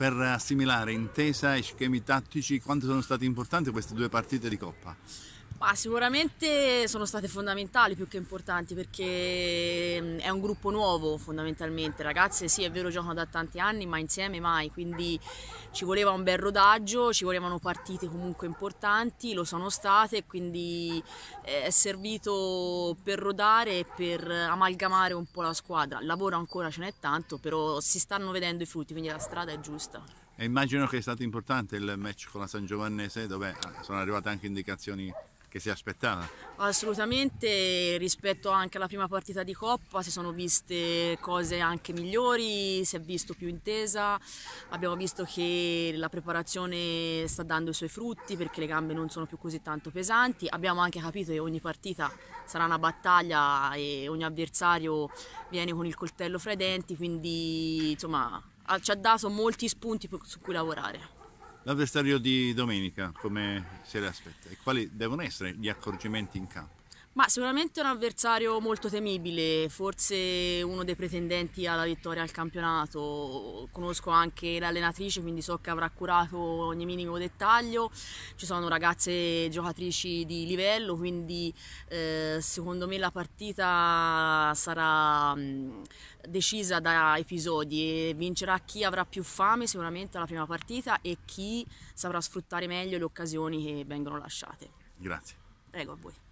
per assimilare intesa e schemi tattici, quanto sono state importanti queste due partite di Coppa? Ma sicuramente sono state fondamentali più che importanti perché mm, è un gruppo nuovo fondamentalmente, ragazze sì è vero giocano da tanti anni ma insieme mai, quindi ci voleva un bel rodaggio, ci volevano partite comunque importanti, lo sono state quindi eh, è servito per rodare e per amalgamare un po' la squadra, lavoro ancora ce n'è tanto però si stanno vedendo i frutti quindi la strada è giusta. E immagino che è stato importante il match con la San Giovannese dove eh, sono arrivate anche indicazioni che si aspettava? Assolutamente, rispetto anche alla prima partita di Coppa si sono viste cose anche migliori, si è visto più intesa, abbiamo visto che la preparazione sta dando i suoi frutti perché le gambe non sono più così tanto pesanti, abbiamo anche capito che ogni partita sarà una battaglia e ogni avversario viene con il coltello fra i denti, quindi insomma ci ha dato molti spunti su cui lavorare l'avversario di domenica, come se le aspetta e quali devono essere gli accorgimenti in campo? Ma sicuramente un avversario molto temibile, forse uno dei pretendenti alla vittoria al campionato. Conosco anche l'allenatrice, quindi so che avrà curato ogni minimo dettaglio. Ci sono ragazze giocatrici di livello, quindi eh, secondo me la partita sarà mh, mm, decisa da episodi e vincerà chi avrà più fame sicuramente alla prima partita e chi saprà sfruttare meglio le occasioni che vengono lasciate. Grazie. Prego a voi.